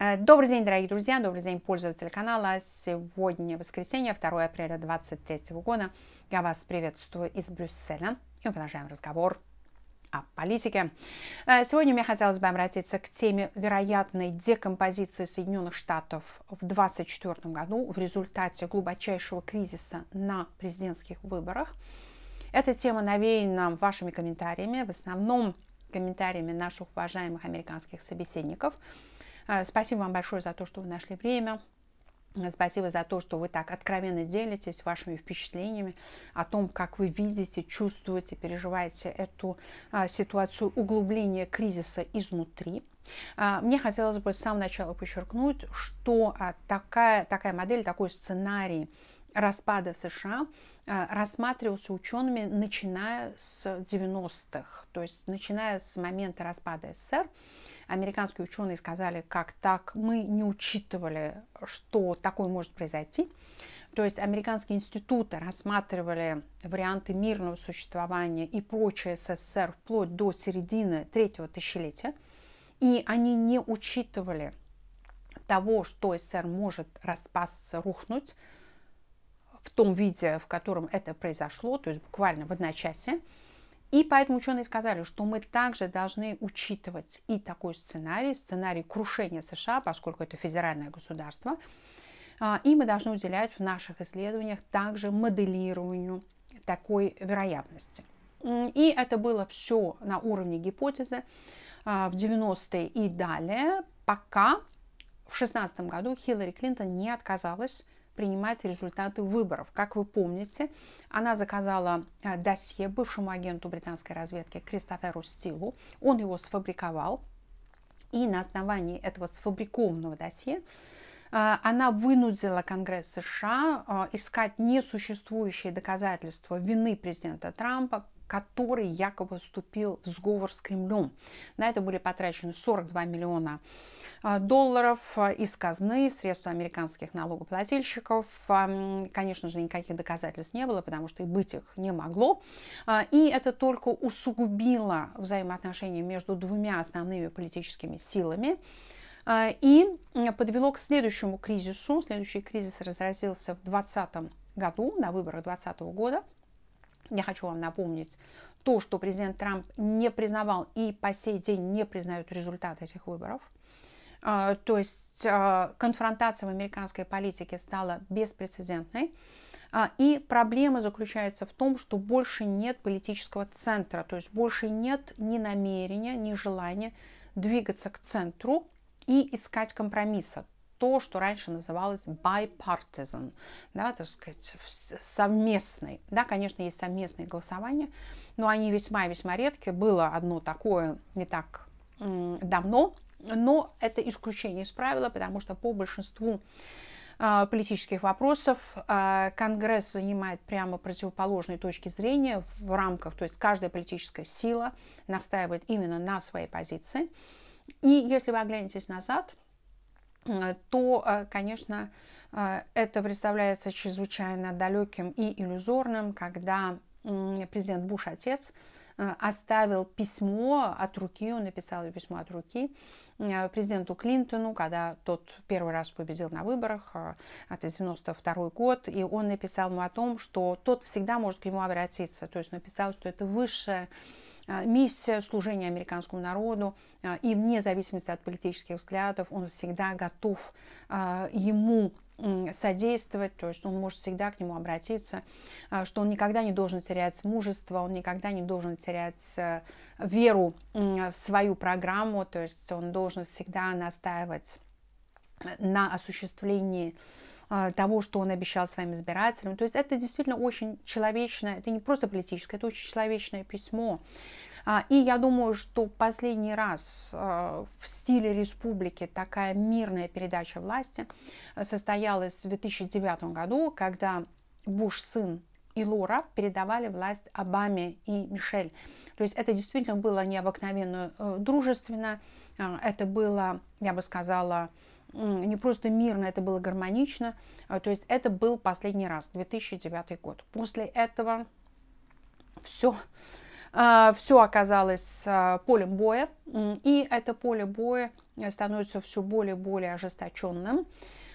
Э, добрый день, дорогие друзья, добрый день, пользователи канала. Сегодня воскресенье, 2 апреля 2023 года. Я вас приветствую из Брюсселя и мы продолжаем разговор о политике. Э, сегодня мне хотелось бы обратиться к теме вероятной декомпозиции Соединенных Штатов в 2024 году в результате глубочайшего кризиса на президентских выборах. Эта тема навеяна вашими комментариями, в основном комментариями наших уважаемых американских собеседников – Э, спасибо вам большое за то, что вы нашли время. Э, спасибо за то, что вы так откровенно делитесь вашими впечатлениями о том, как вы видите, чувствуете, переживаете эту э, ситуацию углубления кризиса изнутри. Мне хотелось бы с самого начала подчеркнуть, что такая, такая модель, такой сценарий распада США рассматривался учеными, начиная с 90-х, то есть начиная с момента распада СССР. Американские ученые сказали, как так, мы не учитывали, что такое может произойти. То есть американские институты рассматривали варианты мирного существования и прочее СССР вплоть до середины третьего тысячелетия. И они не учитывали того, что СССР может распасться, рухнуть в том виде, в котором это произошло, то есть буквально в одночасье. И поэтому ученые сказали, что мы также должны учитывать и такой сценарий, сценарий крушения США, поскольку это федеральное государство, а, и мы должны уделять в наших исследованиях также моделированию такой вероятности. И это было все на уровне гипотезы а, в 90-е и далее, пока в 2016 году Хиллари Клинтон не отказалась принимать результаты выборов. Как вы помните, она заказала э, досье бывшему агенту британской разведки Кристоферу Стилу. Он его сфабриковал. И на основании этого сфабрикованного досье э, она вынудила Конгресс США э, искать несуществующие доказательства вины президента Трампа который якобы вступил в сговор с Кремлем. На это были потрачены 42 миллиона а, долларов а, из казны, средства американских налогоплательщиков. А, конечно же, никаких доказательств не было, потому что и быть их не могло. И это только усугубило взаимоотношения между двумя основными политическими силами и подвело к следующему кризису. Следующий кризис разразился в 2020 году, на выборах 2020 года. Я хочу вам напомнить то, что президент Трамп не признавал и по сей день не признают результат этих выборов. А, то есть а, конфронтация в американской политике стала беспрецедентной. А, и проблема заключается в том, что больше нет политического центра, то есть больше нет ни намерения, ни желания двигаться к центру и искать компромисса то, что раньше называлось bipartisan, да, так сказать, совместный. Да, конечно, есть совместные голосования, но они весьма-весьма редкие. Было одно такое не так давно, но это исключение из правила, потому что по большинству а, политических вопросов. А, Конгресс занимает прямо противоположные точки зрения в рамках, то есть каждая политическая сила настаивает именно на своей позиции. И если вы оглянетесь назад, Э, то, э, конечно, э, это представляется чрезвычайно далеким и иллюзорным, когда президент Буш отец – Э, оставил письмо от руки, он написал письмо от руки э, президенту Клинтону, когда тот первый раз победил на выборах, э, это 92 год, и он написал ему о том, что тот всегда может к нему обратиться, то есть написал, что это высшая миссия служения американскому народу, и вне зависимости от политических взглядов он всегда готов ему содействовать, то есть он может всегда к нему обратиться, а, что он никогда не должен терять мужество, он никогда не должен терять э, веру в свою программу, то есть он должен всегда настаивать на осуществлении а, того, что он обещал своим избирателям. То есть это действительно очень человечное, это не просто политическое, это очень человечное письмо, а, и я думаю, что последний раз э, в стиле республики такая мирная передача власти э, состоялась в 2009 году, когда Буш сын и Лора передавали власть Обаме и Мишель. То есть это действительно было необыкновенно э, дружественно, это было, я бы сказала, не просто мирно, это было гармонично. То есть это был последний раз, 2009 год. После этого все а, все оказалось а, полем боя, и это поле боя становится все более и более ожесточенным.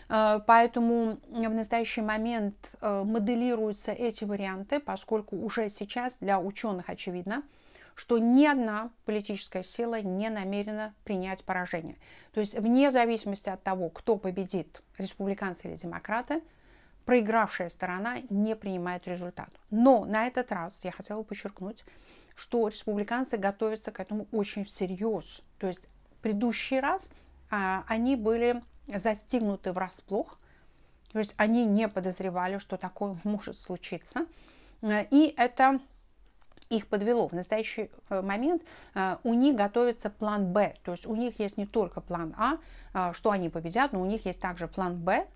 А, поэтому в настоящий момент моделируются эти варианты, поскольку уже сейчас для ученых очевидно, что ни одна политическая сила не намерена принять поражение. То есть вне зависимости от того, кто победит, республиканцы или демократы, проигравшая сторона не принимает результат. Но на этот раз я хотела подчеркнуть, что республиканцы готовятся к этому очень всерьез. То есть в предыдущий раз а, они были застигнуты врасплох, то есть они не подозревали, что такое может случиться. И это их подвело. В настоящий э, момент э, у них готовится план Б. То есть у них есть не только план А, э, что они победят, но у них есть также план Б.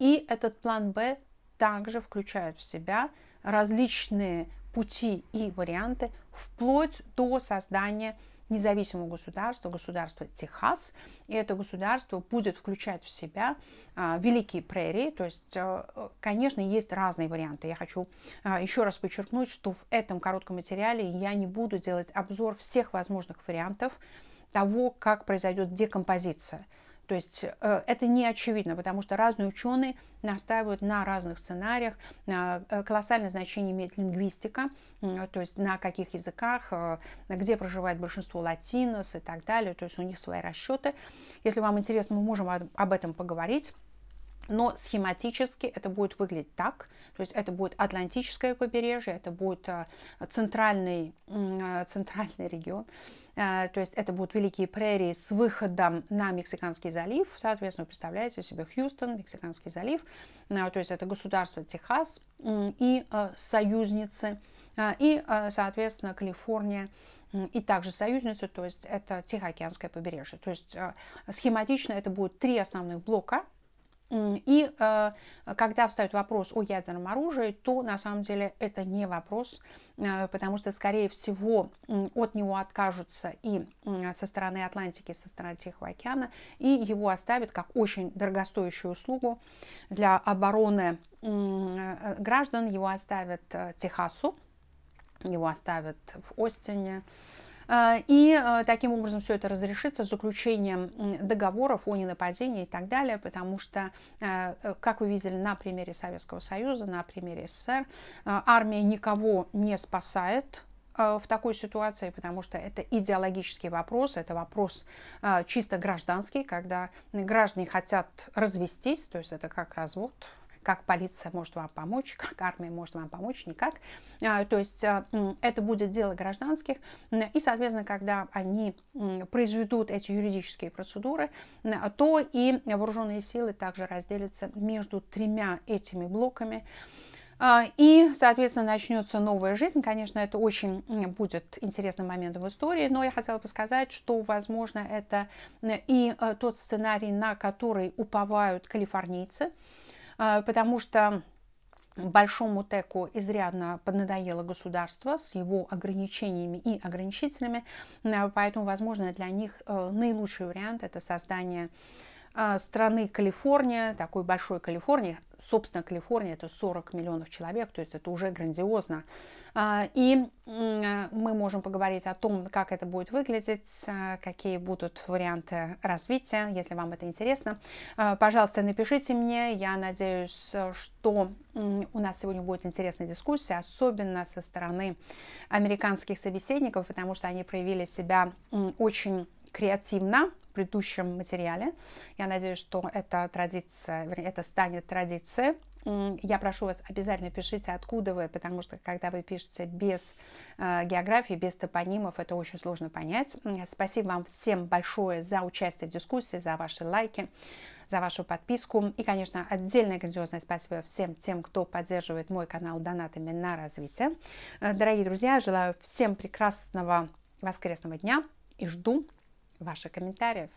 И этот план Б также включает в себя различные пути и варианты вплоть до создания независимого государства, государства Техас. И это государство будет включать в себя а, Великие Прерии. То есть, а, конечно, есть разные варианты. Я хочу а, еще раз подчеркнуть, что в этом коротком материале я не буду делать обзор всех возможных вариантов того, как произойдет декомпозиция то есть э, это не очевидно, потому что разные ученые настаивают на разных сценариях. Э, колоссальное значение имеет лингвистика, то есть на каких языках, э, где проживает большинство латинос и так далее. То есть у них свои расчеты. Если вам интересно, мы можем об этом поговорить. Но схематически это будет выглядеть так. То есть это будет Атлантическое побережье, это будет центральный, центральный регион, Э, то есть это будут Великие Прерии с выходом на Мексиканский залив, соответственно, представляете себе Хьюстон, Мексиканский залив, э, то есть это государство Техас и э, союзницы, и, соответственно, Калифорния, и также союзницы. то есть это Тихоокеанское побережье. То есть схематично это будут три основных блока – и а, когда встает вопрос о ядерном оружии, то на самом деле это не вопрос, а, потому что, скорее всего, от него откажутся и со стороны Атлантики, и со стороны Тихого океана, и его оставят как очень дорогостоящую услугу для обороны э, граждан. Его оставят э, Техасу, его оставят в Остине, а, и э, таким образом все это разрешится заключением договоров о ненападении и так далее, потому что, э, э, как вы видели на примере Советского Союза, на примере СССР, армия никого не спасает, в такой ситуации, потому что это идеологический вопрос, это вопрос чисто гражданский, когда граждане хотят развестись, то есть это как развод, как полиция может вам помочь, как армия может вам помочь, никак. А, то есть а, это будет дело гражданских. И, соответственно, когда они произведут эти юридические процедуры, то и вооруженные силы также разделятся между тремя этими блоками. А, и, соответственно, начнется новая жизнь. Конечно, это очень будет интересным моментом в истории, но я хотела бы сказать, что, возможно, это и э, тот сценарий, на который уповают калифорнийцы, Э, потому что большому теку изрядно поднадоело государство с его ограничениями и ограничителями, э, поэтому, возможно, для них э, наилучший вариант – это создание а, страны Калифорния, такой большой Калифорнии, собственно, Калифорния это 40 миллионов человек, то есть это уже грандиозно. А, и мы можем поговорить о том, как это будет выглядеть, а, какие будут варианты развития, если вам это интересно. Пожалуйста, напишите мне, я надеюсь, что у нас сегодня будет интересная дискуссия, особенно со стороны американских собеседников, потому что они проявили себя очень креативно, предыдущем материале. Я надеюсь, что эта традиция, вернее, это станет традицией. Я прошу вас, обязательно пишите, откуда вы, потому что когда вы пишете без э, географии, без топонимов, это очень сложно понять. Спасибо вам всем большое за участие в дискуссии, за ваши лайки, за вашу подписку. И, конечно, отдельное грандиозное спасибо всем тем, кто поддерживает мой канал донатами на развитие. Э, дорогие друзья, желаю всем прекрасного воскресного дня и жду ваших комментариев.